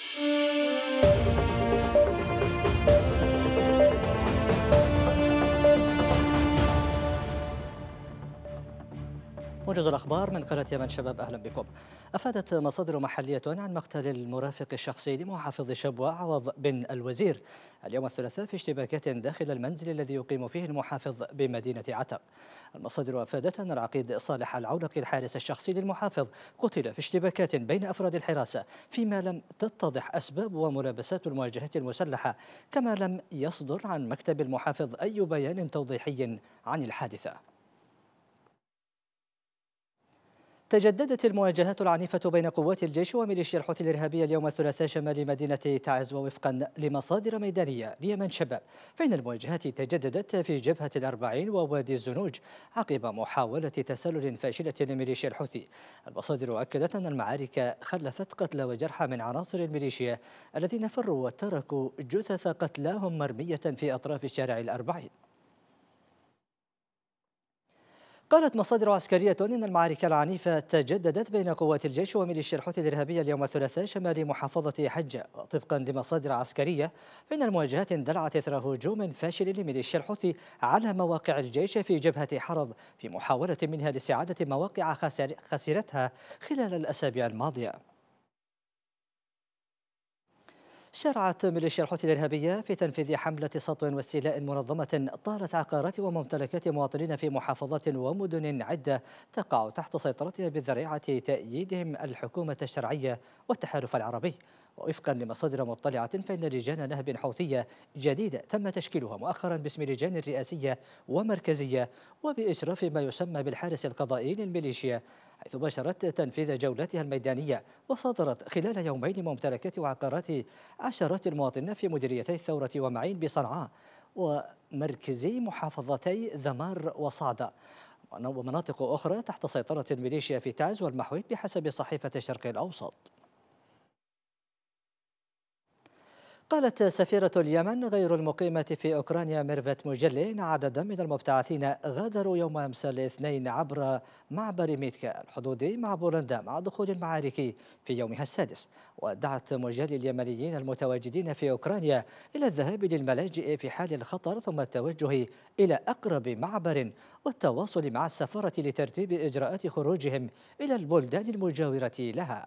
Música موجز الأخبار من قناة يمن شباب أهلا بكم أفادت مصادر محلية عن مقتل المرافق الشخصي لمحافظ شبوة عوض بن الوزير اليوم الثلاثاء في اشتباكات داخل المنزل الذي يقيم فيه المحافظ بمدينة عتق المصادر أفادت أن العقيد صالح العولق الحارس الشخصي للمحافظ قتل في اشتباكات بين أفراد الحراسة فيما لم تتضح أسباب وملابسات المواجهات المسلحة كما لم يصدر عن مكتب المحافظ أي بيان توضيحي عن الحادثة تجددت المواجهات العنيفة بين قوات الجيش وميليشيا الحوثي الإرهابية اليوم الثلاثاء شمال مدينة تعز ووفقا لمصادر ميدانية ليمن شباب فإن المواجهات تجددت في جبهة الأربعين ووادي الزنوج عقب محاولة تسلل فاشلة لميليشيا الحوثي المصادر أكدت أن المعارك خلفت قتلى وجرحى من عناصر الميليشيا الذين فروا وتركوا جثث قتلاهم مرمية في أطراف شارع الأربعين قالت مصادر عسكرية إن المعارك العنيفة تجددت بين قوات الجيش وميليشيا الحوثي الإرهابية اليوم الثلاثاء شمال محافظة حجة وطبقا لمصادر عسكرية فإن المواجهات اندلعت إثر هجوم فاشل لميليشيا الحوثي على مواقع الجيش في جبهة حرض في محاولة منها لاستعادة مواقع خسرتها خلال الأسابيع الماضية شرعت ميليشيا الحوثي الإرهابية في تنفيذ حملة سطو واستيلاء منظمة طالت عقارات وممتلكات مواطنين في محافظات ومدن عدة تقع تحت سيطرتها بذريعة تأييدهم الحكومة الشرعية والتحالف العربي ووفقا لمصادر مطلعة فإن لجان نهب حوثية جديدة تم تشكيلها مؤخرا باسم لجان رئاسية ومركزية وبإشراف ما يسمى بالحارس القضائي للميليشيا حيث باشرت تنفيذ جولاتها الميدانية وصادرت خلال يومين ممتلكات وعقارات عشرات المواطنين في مديريتي الثورة ومعين بصنعاء ومركزي محافظتي ذمار وصعدة ومناطق أخرى تحت سيطرة الميليشيا في تعز والمحويت بحسب صحيفة الشرق الأوسط قالت سفيرة اليمن غير المقيمة في أوكرانيا ميرفت مجلي إن عددا من المبتعثين غادروا يوم أمس الاثنين عبر معبر ميتكا الحدودي مع بولندا مع دخول المعارك في يومها السادس ودعت مجلي اليمنيين المتواجدين في أوكرانيا إلى الذهاب للملاجئ في حال الخطر ثم التوجه إلى أقرب معبر والتواصل مع السفارة لترتيب إجراءات خروجهم إلى البلدان المجاورة لها